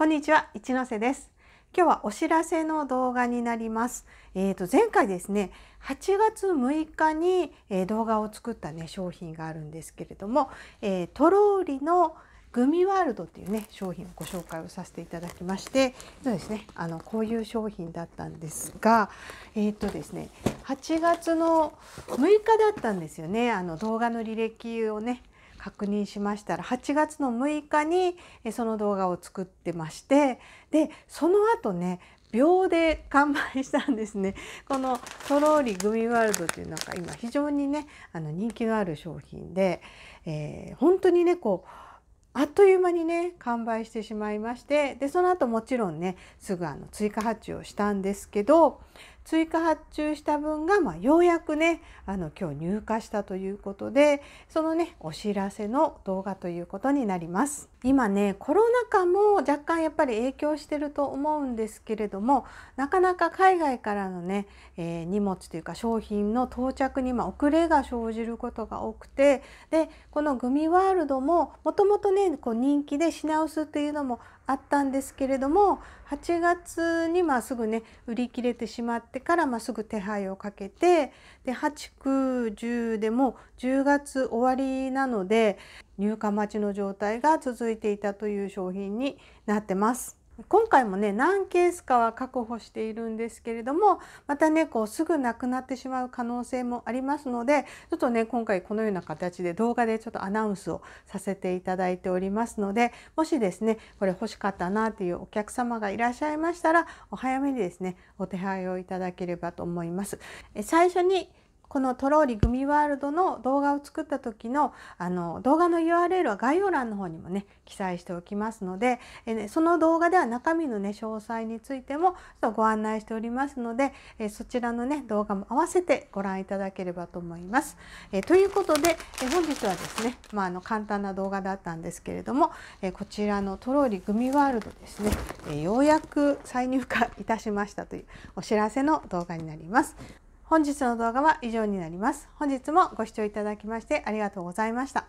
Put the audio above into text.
こんにちは一ノ瀬です今日はお知らせの動画になります。えっ、ー、と前回ですね、8月6日に、え動画を作ったね商品があるんですけれども、えー、トローリのグミワールドっていうね商品をご紹介をさせていただきましてそうですねあのこういう商品だったんですがえー、っとですね8月の6日だったんですよねあの動画の履歴をね確認しましたら8月の6日にその動画を作ってましてでその後ね秒で完売したんですね このとろりグミワールドっていうのが今非常にねあの人気のある商品で、えー、本当にねこうあっという間にね完売してしまいましてでその後もちろんねすぐあの追加発注をしたんですけど追加発注した分が、まあ、ようやくねあの今日入荷したということでそのねお知らせの動画ということになります。今ねコロナ禍も若干やっぱり影響してると思うんですけれどもなかなか海外からのね、えー、荷物というか商品の到着にま遅れが生じることが多くてでこのグミワールドももともとねこう人気で品薄っていうのもあったんですけれども8月にますぐね売り切れてしまってってから、まあ、すぐ手配をかけてで8910でも10月終わりなので入荷待ちの状態が続いていたという商品になってます。今回もね何ケースかは確保しているんですけれどもまたねこうすぐなくなってしまう可能性もありますのでちょっとね今回このような形で動画でちょっとアナウンスをさせていただいておりますのでもしですねこれ欲しかったなっていうお客様がいらっしゃいましたらお早めにですねお手配をいただければと思います。最初にこのトローリグミワールドの動画を作った時のあの動画の URL は概要欄の方にもね記載しておきますので、えね、その動画では中身のね詳細についてもちょっとご案内しておりますので、えそちらのね動画も合わせてご覧いただければと思います。えということで、え本日はですね、まあ、あの簡単な動画だったんですけれども、えこちらのトローリグミワールドですね、えようやく再入荷いたしましたというお知らせの動画になります。本日の動画は以上になります。本日もご視聴いただきましてありがとうございました。